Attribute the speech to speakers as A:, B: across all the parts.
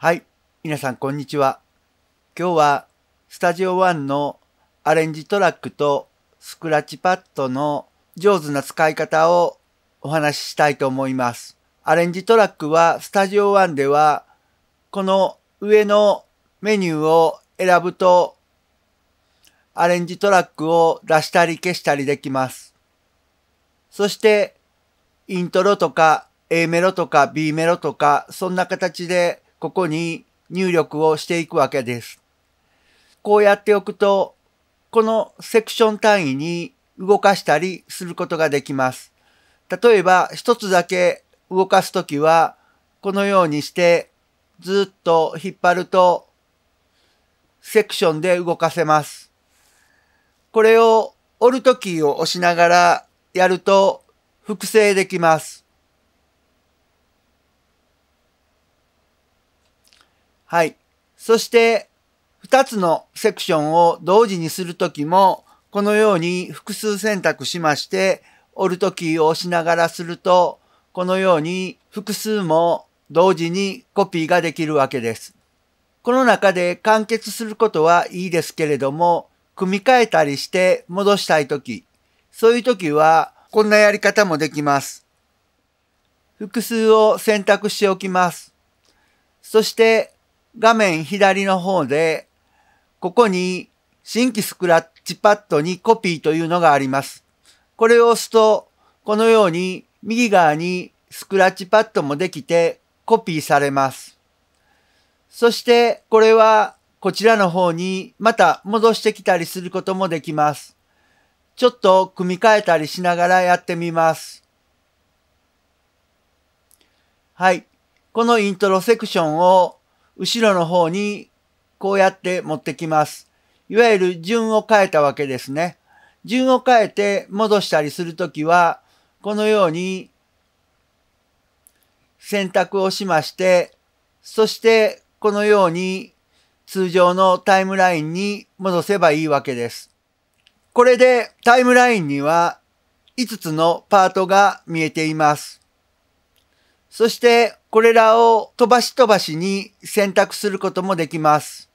A: はい、皆さんこんにちは。今日はスタジオ one のアレンジトラックとスクラッチパッドの上手な使い方をお話ししたいと思います。アレンジトラックはスタジオ one ではこの上のメニューを選ぶとアレンジトラックを出したり消したりできます。そしてイントロとか A メロとか B メロとかそんな形でここに入力をしていくわけです。こうやっておくと、このセクション単位に動かしたりすることができます。例えば、一つだけ動かすときは、このようにして、ずっと引っ張ると、セクションで動かせます。これを、折るときを押しながらやると、複製できます。はい。そして、2つのセクションを同時にするときも、このように複数選択しまして、折るときを押しながらすると、このように複数も同時にコピーができるわけです。この中で完結することはいいですけれども、組み替えたりして戻したいとき、そういうときはこんなやり方もできます。複数を選択しておきます。そして画面左の方で、ここに新規スクラッチパッドにコピーというのがあります。これを押すと、このように右側にスクラッチパッドもできてコピーされます。そしてこれはこちらの方にまた戻してきたりすることもできます。ちょっと組み替えたりしながらやってみます。はい。このイントロセクションを後ろの方にこうやって持ってきます。いわゆる順を変えたわけですね。順を変えて戻したりするときは、このように選択をしまして、そしてこのように通常のタイムラインに戻せばいいわけです。これでタイムラインには5つのパートが見えています。そしてこれらを飛ばし飛ばしに選択することもできます。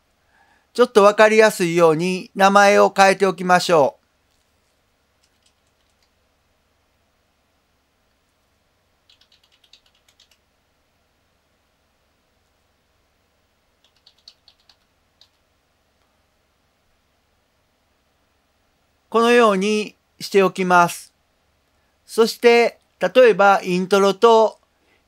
A: ちょっとわかりやすいように名前を変えておきましょう。このようにしておきます。そして、例えばイントロと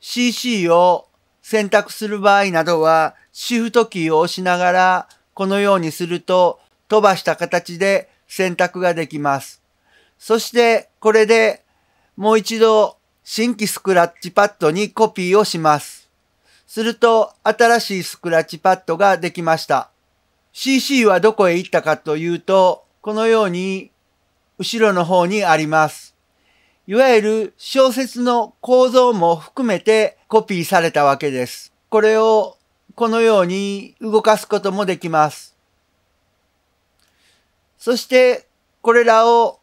A: CC を選択する場合などはシフトキーを押しながらこのようにすると飛ばした形で選択ができます。そしてこれでもう一度新規スクラッチパッドにコピーをします。すると新しいスクラッチパッドができました。CC はどこへ行ったかというと、このように後ろの方にあります。いわゆる小説の構造も含めてコピーされたわけです。これをこのように動かすこともできます。そしてこれらを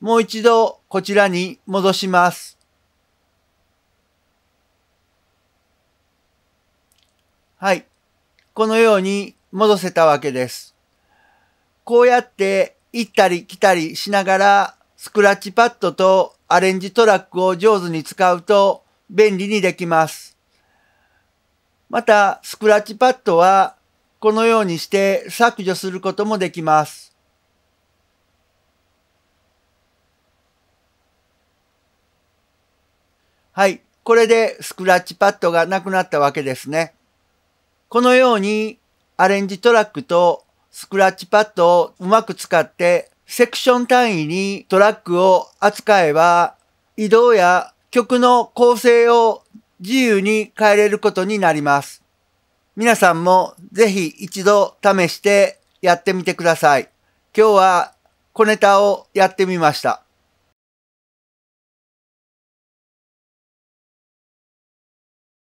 A: もう一度こちらに戻します。はい。このように戻せたわけです。こうやって行ったり来たりしながらスクラッチパッドとアレンジトラックを上手に使うと便利にできます。また、スクラッチパッドはこのようにして削除することもできます。はい。これでスクラッチパッドがなくなったわけですね。このようにアレンジトラックとスクラッチパッドをうまく使ってセクション単位にトラックを扱えば、移動や曲の構成を自由に変えれることになります。皆さんもぜひ一度試してやってみてください。今日は小ネタをやってみました。